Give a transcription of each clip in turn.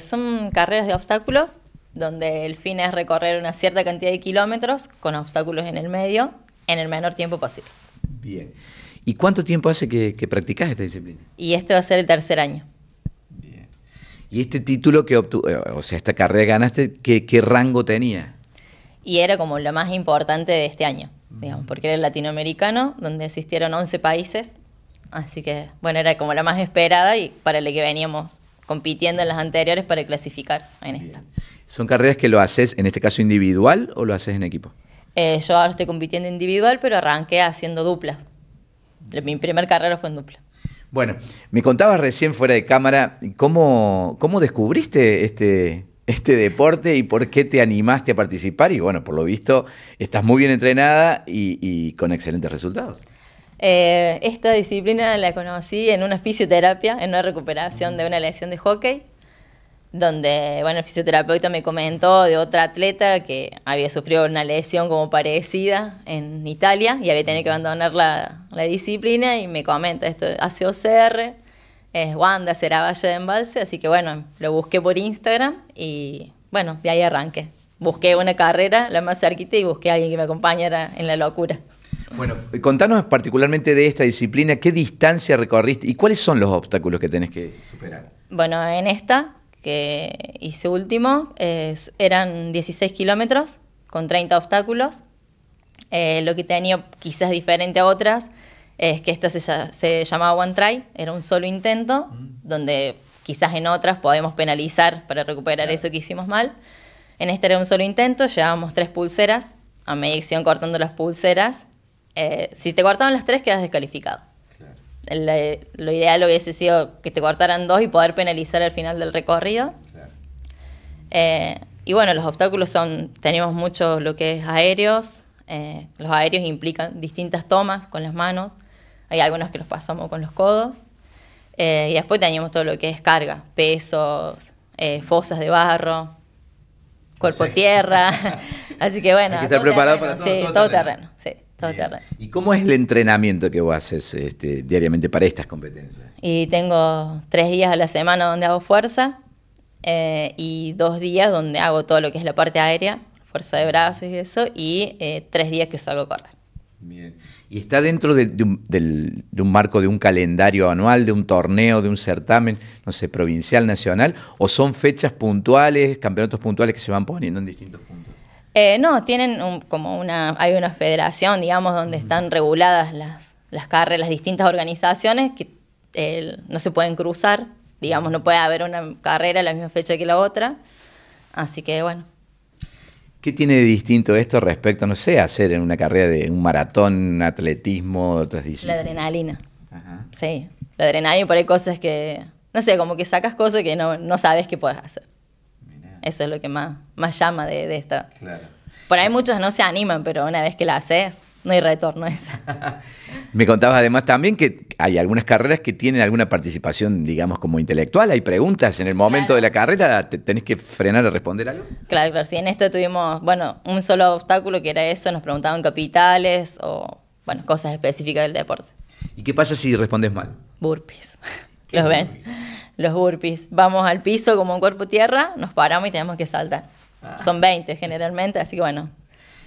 son carreras de obstáculos donde el fin es recorrer una cierta cantidad de kilómetros con obstáculos en el medio en el menor tiempo posible. Bien. ¿Y cuánto tiempo hace que, practicas esta disciplina? Y este va a ser el tercer año. Bien. ¿Y este título que obtuvo, eh, o sea, esta carrera que ganaste, ¿qué, rango tenía? Y era como la más importante de este año, digamos, mm. porque era el latinoamericano, donde existieron 11 países. Así que, bueno, era como la más esperada y para el que veníamos compitiendo en las anteriores para clasificar en esta. ¿Son carreras que lo haces, en este caso individual, o lo haces en equipo? Eh, yo ahora estoy compitiendo individual, pero arranqué haciendo duplas. Mi primer carrera fue en dupla. Bueno, me contabas recién fuera de cámara cómo, descubriste este, este deporte y por qué te animaste a participar. Y bueno, por lo visto, estás muy bien entrenada y con excelentes resultados. Eh, esta disciplina la conocí en una fisioterapia, en una recuperación de una lesión de hockey, donde bueno, el fisioterapeuta me comentó de otra atleta que había sufrido una lesión como parecida en Italia y había tenido que abandonar la, disciplina y me comenta esto, hace OCR, es Wanda, será Valle de Embalse, así que bueno, lo busqué por Instagram y bueno, de ahí arranqué. Busqué una carrera, la más cerquita, y busqué a alguien que me acompañara en la locura. Bueno, eh, contanos particularmente de esta disciplina, ¿qué distancia recorriste y cuáles son los obstáculos que tenés que superar? Bueno, en esta que hice último eran 16 kilómetros con 30 obstáculos. Eh, lo que tenía quizás diferente a otras es que esta se, llamaba One Try, era un solo intento, mm. donde quizás en otras podemos penalizar para recuperar eso que hicimos mal. En esta era un solo intento, llevábamos tres pulseras, a medición cortando las pulseras eh, si te cortaban las tres, quedas descalificado. lo ideal hubiese sido que te cortaran dos y poder penalizar al final del recorrido. Eh, y bueno, los obstáculos son, tenemos mucho lo que es aéreos, eh, los aéreos implican distintas tomas con las manos, hay algunos que los pasamos con los codos, y después tenemos todo lo que es carga, pesos, fosas de barro, cuerpo tierra, así que bueno. Hay que estar preparado para todo, sí, todo, terreno. terreno sí. ¿Y cómo es el entrenamiento que vos haces este, diariamente para estas competencias? Y tengo tres días a la semana donde hago fuerza eh, y dos días donde hago todo lo que es la parte aérea, fuerza de brazos y eso, y eh, tres días que salgo a correr. Bien. ¿Y está dentro de, un, marco de un calendario anual, de un torneo, de un certamen, no sé, provincial, nacional? ¿O son fechas puntuales, campeonatos puntuales que se van poniendo en distintos puntos? Eh, no, tienen como una, hay una federación, digamos, donde están reguladas las, las carreras, las distintas organizaciones que eh, no se pueden cruzar, digamos, no puede haber una carrera a la misma fecha que la otra. Así que bueno. ¿Qué tiene de distinto esto respecto, no sé, a hacer en una carrera de un maratón, atletismo, otras disciplinas? La adrenalina. Sí, la adrenalina, por ahí cosas que, no sé, como que sacas cosas que no, no sabes que puedes hacer. Eso es lo que más, más llama de, esta. Por ahí muchos no se animan, pero una vez que la haces, no hay retorno esa. Me contabas además también que hay algunas carreras que tienen alguna participación, digamos, como intelectual. Hay preguntas en el momento de la carrera, tenés que frenar a responder algo. Claro, claro. si en esto tuvimos, bueno, un solo obstáculo que era eso, nos preguntaban capitales o, bueno, cosas específicas del deporte. ¿Y qué pasa si respondes mal? Burpees. ¿Los ven? los burpees. Vamos al piso como un cuerpo tierra, nos paramos y tenemos que saltar. Ah. Son 20 generalmente, así que bueno.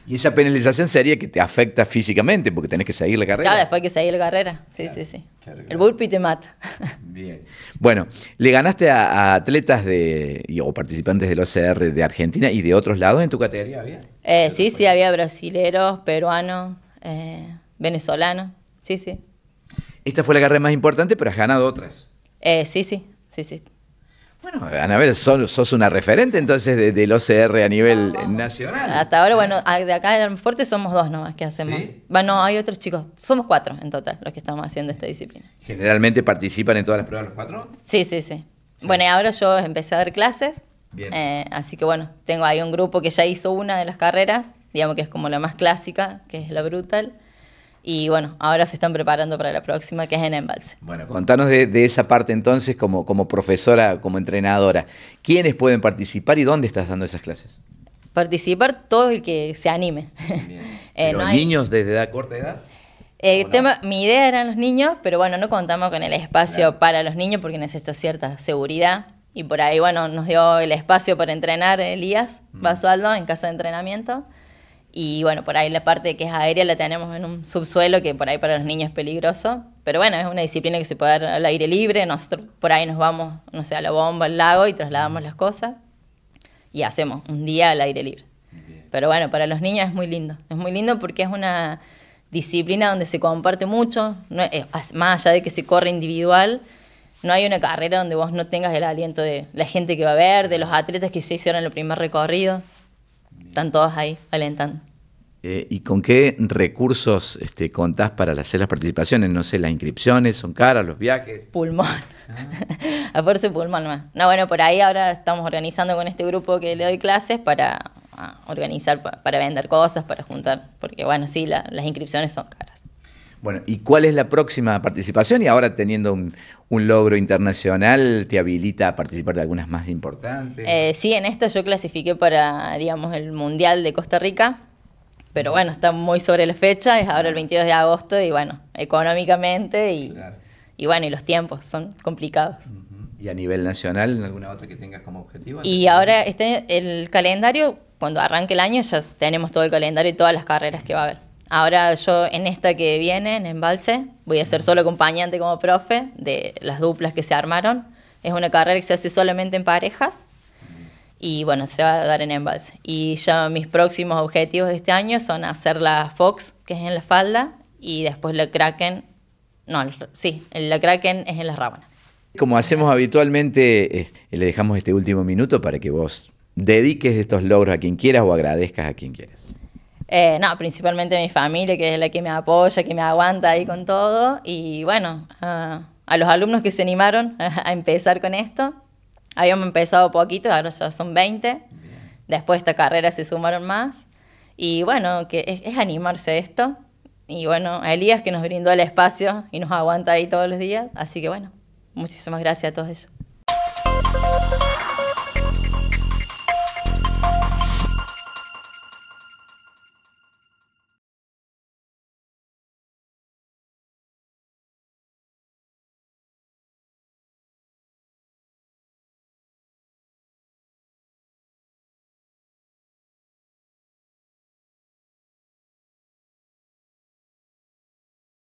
Y esa penalización sería que te afecta físicamente porque tenés que seguir la carrera. Claro, después hay que seguir la carrera. Sí, sí, sí. El burpee te mata. Bien. Bueno, le ganaste a, atletas de, o participantes del OCR de Argentina y de otros lados en tu categoría, ¿había? Eh, sí, sí, había brasileros, peruanos, eh, venezolanos. Sí, sí. Esta fue la carrera más importante, pero has ganado otras. Eh, sí, sí sí, sí. Bueno, Anabel, sos, sos una referente entonces del OCR a nivel nacional. Hasta ahora, bueno, de acá en Forte somos dos nomás que hacemos. ¿Sí? Bueno, hay otros chicos, somos cuatro en total los que estamos haciendo esta disciplina. ¿Generalmente participan en todas las pruebas los cuatro? Sí, sí, sí. Bueno, y ahora yo empecé a dar clases, Bien. Eh, así que bueno, tengo ahí un grupo que ya hizo una de las carreras, digamos que es como la más clásica, que es la brutal. Y bueno, ahora se están preparando para la próxima, que es en embalse. Bueno, contanos de, esa parte entonces como, como profesora, como entrenadora. ¿Quiénes pueden participar y dónde estás dando esas clases? Participar todo el que se anime. ¿Los eh, niños desde edad corta edad? Eh, tema, Mi idea eran los niños, pero bueno, no contamos con el espacio para los niños porque necesito cierta seguridad. Y por ahí, bueno, nos dio el espacio para entrenar Elías mm. Basualdo en casa de entrenamiento. Y bueno, por ahí la parte que es aérea la tenemos en un subsuelo que por ahí para los niños es peligroso. Pero bueno, es una disciplina que se puede dar al aire libre. Nosotros por ahí nos vamos, no sé, a la bomba, al lago y trasladamos las cosas y hacemos un día al aire libre. Pero bueno, para los niños es muy lindo. Es muy lindo porque es una disciplina donde se comparte mucho. No, más allá de que se corre individual, no hay una carrera donde vos no tengas el aliento de la gente que va a ver, de los atletas que se hicieron el primer recorrido están todas ahí alentando. Eh, ¿Y con qué recursos este, contás para hacer las participaciones? No sé, las inscripciones son caras, los viajes. Pulmón. A ah. A fuerza pulmón más. No, bueno, por ahí ahora estamos organizando con este grupo que le doy clases para ah, organizar, para vender cosas, para juntar. Porque bueno, sí, las inscripciones son caras. Bueno, ¿y cuál es la próxima participación? Y ahora teniendo un, logro internacional, ¿te habilita a participar de algunas más importantes? Eh, sí, en esta yo clasifiqué para, digamos, el Mundial de Costa Rica, pero bueno, está muy sobre la fecha, es ahora el 22 de agosto y bueno, económicamente y, bueno, y los tiempos son complicados. ¿Y a nivel nacional, alguna otra que tengas como objetivo? Y ahora este, el calendario, cuando arranque el año ya tenemos todo el calendario y todas las carreras que va a haber. Ahora yo en esta que viene, en Embalse, voy a ser solo acompañante como profe de las duplas que se armaron. Es una carrera que se hace solamente en parejas y bueno, se va a dar en Embalse. Y ya mis próximos objetivos de este año son hacer la Fox, que es en la falda, y después la Kraken, no, sí, la Kraken es en La Rábana. Como hacemos habitualmente, eh, le dejamos este último minuto para que vos dediques estos logros a quien quieras o agradezcas a quien quieras. Eh, no, principalmente mi familia, que es la que me apoya, que me aguanta ahí con todo. Y bueno, a, los alumnos que se animaron a empezar con esto. Habíamos empezado poquito, ahora ya son 20. Después de esta carrera se sumaron más. Y bueno, que es, es animarse esto. Y bueno, a Elías que nos brindó el espacio y nos aguanta ahí todos los días. Así que bueno, muchísimas gracias a todos ellos.